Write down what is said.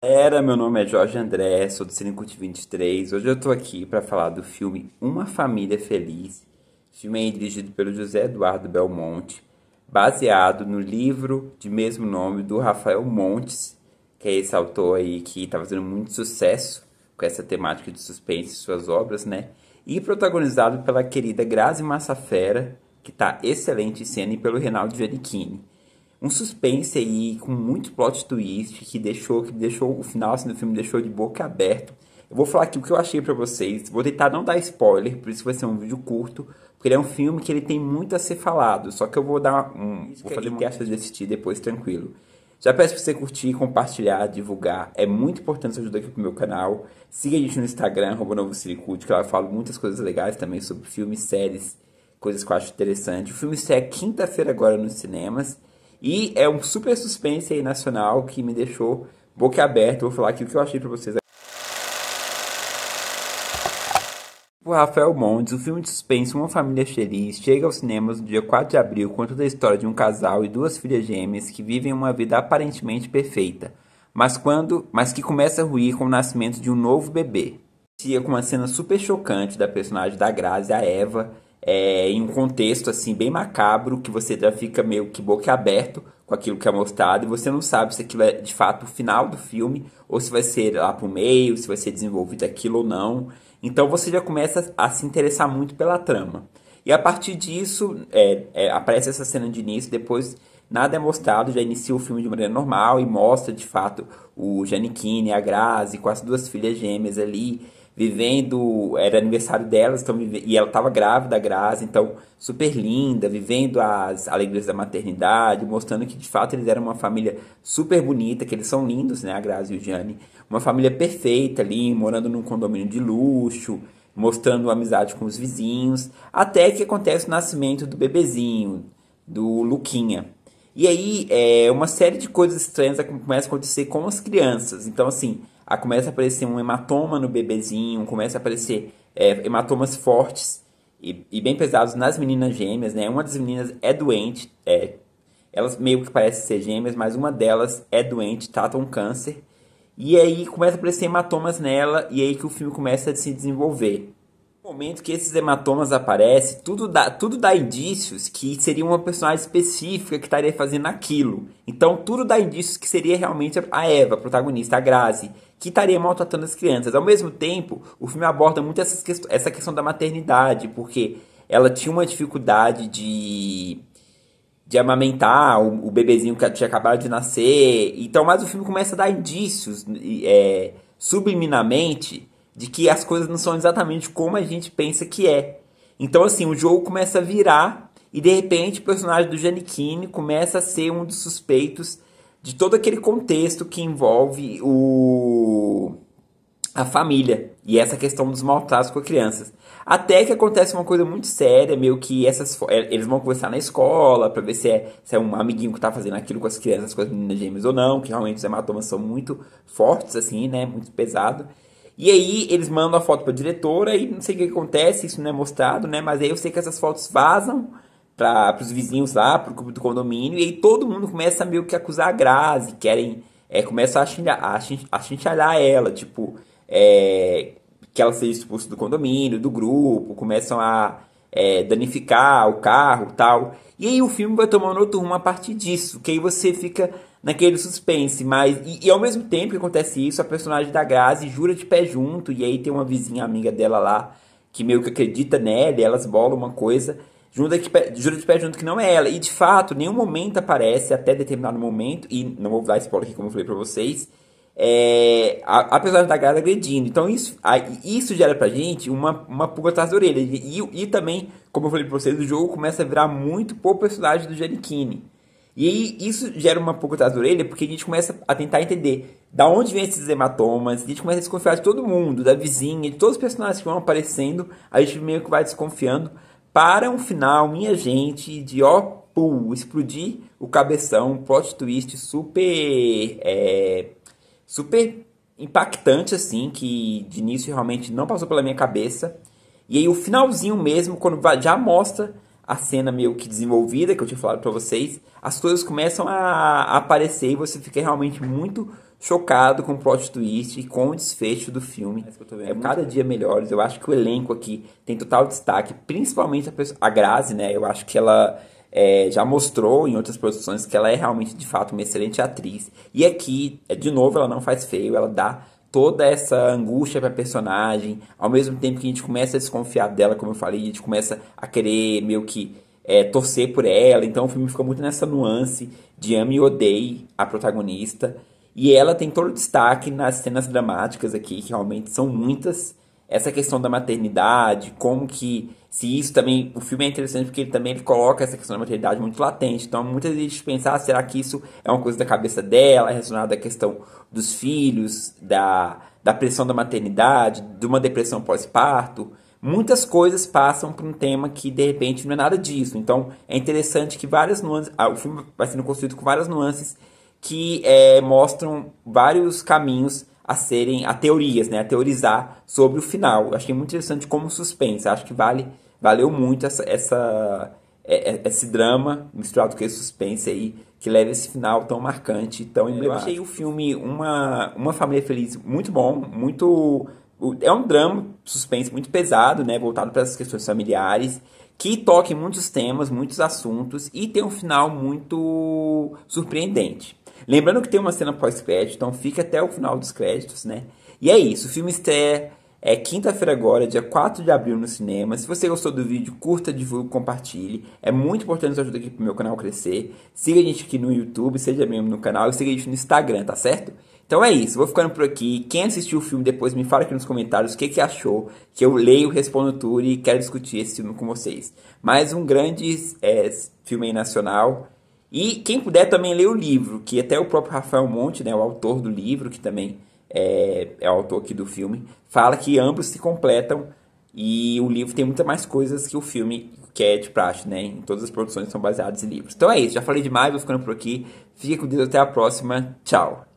Era, meu nome é Jorge André, sou do Cinecult 23. Hoje eu tô aqui para falar do filme Uma Família Feliz. filme é dirigido pelo José Eduardo Belmonte, baseado no livro de mesmo nome do Rafael Montes, que é esse autor aí que tá fazendo muito sucesso com essa temática de suspense em suas obras, né? E protagonizado pela querida Grazi Massafera, que tá excelente em cena, e pelo Reinaldo Giannichini um suspense aí com muito plot twist que deixou que deixou o final assim, do filme deixou de boca aberta. Eu vou falar aqui o que eu achei para vocês. Vou tentar não dar spoiler, por isso vai ser um vídeo curto, porque ele é um filme que ele tem muito a ser falado. Só que eu vou dar um, vou é fazer um teste de assistir depois tranquilo. Já peço pra você curtir, compartilhar, divulgar. É muito importante você ajudar aqui pro meu canal. Siga a gente no Instagram, arroba novo que lá eu falo muitas coisas legais também sobre filmes, séries, coisas que eu acho interessante. O filme estreia quinta-feira agora nos cinemas. E é um super suspense aí nacional que me deixou boca aberta. Vou falar aqui o que eu achei pra vocês. O Rafael Mondes, o filme de suspense Uma Família Feliz, chega aos cinemas no dia 4 de abril, contando a história de um casal e duas filhas gêmeas que vivem uma vida aparentemente perfeita, mas quando, mas que começa a ruir com o nascimento de um novo bebê. Tia com uma cena super chocante da personagem da Grazi, a Eva, é, em um contexto assim bem macabro que você já fica meio que boquiaberto com aquilo que é mostrado e você não sabe se aquilo é de fato o final do filme ou se vai ser lá pro meio, se vai ser desenvolvido aquilo ou não. Então você já começa a se interessar muito pela trama. E a partir disso, é, é, aparece essa cena de início, depois nada é mostrado, já inicia o filme de maneira normal e mostra de fato o Giannichini, a Grazi, com as duas filhas gêmeas ali vivendo, era aniversário delas, então, e ela estava grávida, a Grazi, então super linda, vivendo as alegrias da maternidade, mostrando que de fato eles eram uma família super bonita, que eles são lindos, né, a Grazi e o Gianni, uma família perfeita ali, morando num condomínio de luxo, mostrando amizade com os vizinhos, até que acontece o nascimento do bebezinho, do Luquinha. E aí, é, uma série de coisas estranhas começa a acontecer com as crianças, então assim... Ah, começa a aparecer um hematoma no bebezinho, começa a aparecer é, hematomas fortes e, e, bem pesados nas meninas gêmeas, né? Uma das meninas é doente, é, elas meio que parecem ser gêmeas, mas uma delas é doente, trata tá? tá um câncer. E aí começa a aparecer hematomas nela, e é aí que o filme começa a se desenvolver momento que esses hematomas aparecem, tudo dá, tudo dá indícios que seria uma personagem específica que estaria fazendo aquilo. Então, tudo dá indícios que seria realmente a Eva, a protagonista, a Grazi, que estaria maltratando as crianças. Ao mesmo tempo, o filme aborda muito essas quest essa questão da maternidade, porque ela tinha uma dificuldade de de amamentar o, o bebezinho que tinha acabado de nascer. Então, mas o filme começa a dar indícios é, subliminamente de que as coisas não são exatamente como a gente pensa que é. Então, assim, o jogo começa a virar e de repente o personagem do Giannichini começa a ser um dos suspeitos de todo aquele contexto que envolve o a família e essa questão dos maltratos com as crianças. Até que acontece uma coisa muito séria, meio que essas é, eles vão conversar na escola para ver se é, se é um amiguinho que tá fazendo aquilo com as crianças, com as meninas gêmeas ou não, que realmente os hematomas são muito fortes assim, né, muito pesado. E aí eles mandam a foto para a diretora e não sei o que acontece, isso não é mostrado, né? Mas aí eu sei que essas fotos vazam para os vizinhos lá, para o grupo do condomínio, e aí todo mundo começa a meio que acusar a Grazi, querem, é, começa a, xingar, a, chinchalhar ela, tipo, é, que ela seja expulsa do condomínio, do grupo, começam a é, danificar o carro tal. E aí o filme vai tomando outro rumo a partir disso, que aí você fica naquele suspense, mas e, e, ao mesmo tempo que acontece isso, a personagem da Grazi jura de pé junto e aí tem uma vizinha amiga dela lá que meio que acredita nela, e elas bolam uma coisa, jura de, pé, jura de pé junto que não é ela. E de fato, nenhum momento aparece até determinado momento e não vou dar spoiler aqui como eu falei para vocês. É, a, a personagem da Grazi agredindo. Então isso, a, isso gera pra gente uma, uma pulga atrás da orelha. E, e, e, também, como eu falei pra vocês, o jogo começa a virar muito pro personagem do Giannichini. E aí isso gera uma pouco atrás da orelha, porque a gente começa a tentar entender da onde vêm esses hematomas, a gente começa a desconfiar de todo mundo, da vizinha, de todos os personagens que vão aparecendo, a gente meio que vai desconfiando, para um final, minha gente, de ó, pum, explodir o cabeção, plot twist super. É, super impactante, assim, que de início realmente não passou pela minha cabeça. E aí o finalzinho mesmo, quando já mostra a cena meio que desenvolvida, que eu tinha falado para vocês, as coisas começam a aparecer e você fica realmente muito chocado com o plot twist e com o desfecho do filme. É, é cada dia melhores. Eu acho que o elenco aqui tem total destaque, principalmente a, pessoa, a Grazi, né? Eu acho que ela é, já mostrou em outras produções que ela é realmente, de fato, uma excelente atriz. E aqui, é, de novo, ela não faz feio, ela dá toda essa angústia para a personagem, ao mesmo tempo que a gente começa a desconfiar dela, como eu falei, a gente começa a querer meio que é, torcer por ela. Então o filme fica muito nessa nuance de ame e odeie a protagonista. E ela tem todo o destaque nas cenas dramáticas aqui, que realmente são muitas essa questão da maternidade, como que se isso também, o filme é interessante porque ele também ele coloca essa questão da maternidade muito latente. Então, muitas vezes pensar, ah, será que isso é uma coisa da cabeça dela, relacionada à questão dos filhos, da, da pressão da maternidade, de uma depressão pós-parto. Muitas coisas passam por um tema que de repente não é nada disso. Então, é interessante que várias nuances, ah, o filme vai sendo construído com várias nuances que é, mostram vários caminhos a serem a teorias, né, a teorizar sobre o final. Eu achei muito interessante como suspense. acho que vale valeu muito essa, essa é, é, esse drama misturado com esse suspense aí que leva esse final tão marcante, tão emblemático. Eu achei o filme uma uma família feliz muito bom, muito é um drama suspense muito pesado, né, voltado para as questões familiares, que toca em muitos temas, muitos assuntos e tem um final muito surpreendente. Lembrando que tem uma cena pós-crédito, então fica até o final dos créditos, né? E é isso, o filme estreia é quinta-feira agora, dia 4 de abril no cinema. Se você gostou do vídeo, curta, divulgue, compartilhe. É muito importante isso ajuda aqui pro meu canal crescer. Siga a gente aqui no YouTube, seja membro no canal e siga a gente no Instagram, tá certo? Então é isso, vou ficando por aqui. Quem assistiu o filme depois me fala aqui nos comentários o que, que achou, que eu leio, respondo tudo e quero discutir esse filme com vocês. Mais um grande é, filme nacional e quem puder também ler o livro, que até o próprio Rafael Monte, né, o autor do livro, que também é, é o autor aqui do filme, fala que ambos se completam e o livro tem muita mais coisas que o filme, que é de praxe, né? Em todas as produções são baseadas em livros. Então é isso, já falei demais, vou ficando por aqui. Fica com Deus, até a próxima. Tchau!